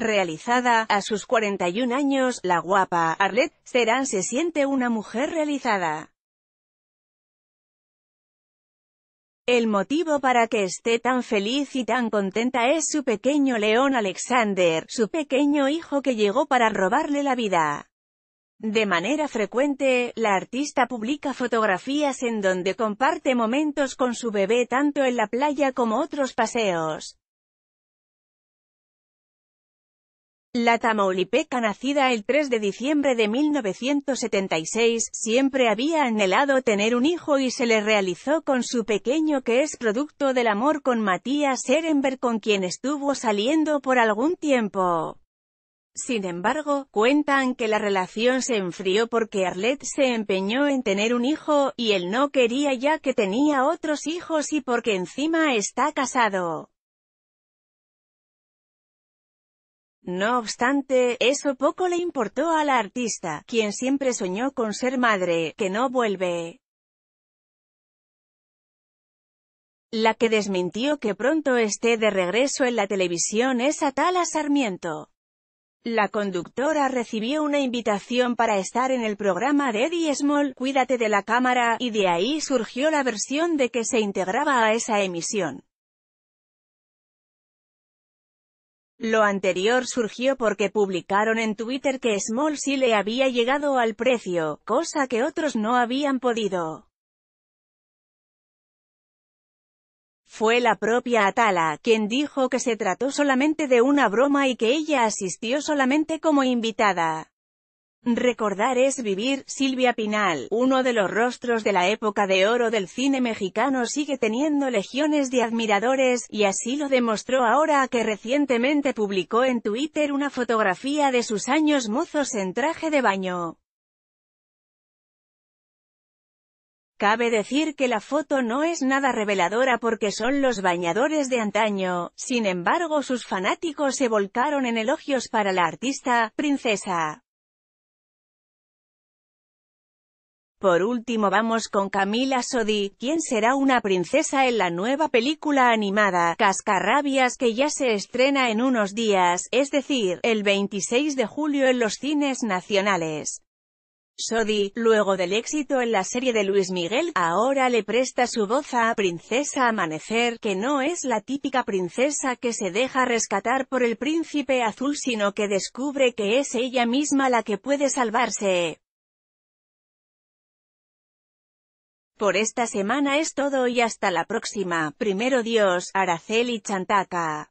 realizada. A sus 41 años, la guapa Arlette Serán se siente una mujer realizada. El motivo para que esté tan feliz y tan contenta es su pequeño león Alexander, su pequeño hijo que llegó para robarle la vida. De manera frecuente, la artista publica fotografías en donde comparte momentos con su bebé tanto en la playa como otros paseos. La tamaulipeca nacida el 3 de diciembre de 1976, siempre había anhelado tener un hijo y se le realizó con su pequeño que es producto del amor con Matías Ehrenberg con quien estuvo saliendo por algún tiempo. Sin embargo, cuentan que la relación se enfrió porque Arlette se empeñó en tener un hijo, y él no quería ya que tenía otros hijos y porque encima está casado. No obstante, eso poco le importó a la artista, quien siempre soñó con ser madre, que no vuelve. La que desmintió que pronto esté de regreso en la televisión es Atala Sarmiento. La conductora recibió una invitación para estar en el programa de Eddie Small, Cuídate de la cámara, y de ahí surgió la versión de que se integraba a esa emisión. Lo anterior surgió porque publicaron en Twitter que Small si le había llegado al precio, cosa que otros no habían podido. Fue la propia Atala, quien dijo que se trató solamente de una broma y que ella asistió solamente como invitada. Recordar es vivir, Silvia Pinal, uno de los rostros de la época de oro del cine mexicano sigue teniendo legiones de admiradores, y así lo demostró ahora que recientemente publicó en Twitter una fotografía de sus años mozos en traje de baño. Cabe decir que la foto no es nada reveladora porque son los bañadores de antaño, sin embargo sus fanáticos se volcaron en elogios para la artista, princesa. Por último vamos con Camila Sodi, quien será una princesa en la nueva película animada, Cascarrabias que ya se estrena en unos días, es decir, el 26 de julio en los cines nacionales. Sodi, luego del éxito en la serie de Luis Miguel, ahora le presta su voz a Princesa Amanecer, que no es la típica princesa que se deja rescatar por el príncipe azul sino que descubre que es ella misma la que puede salvarse. Por esta semana es todo y hasta la próxima, primero Dios, Araceli Chantaka.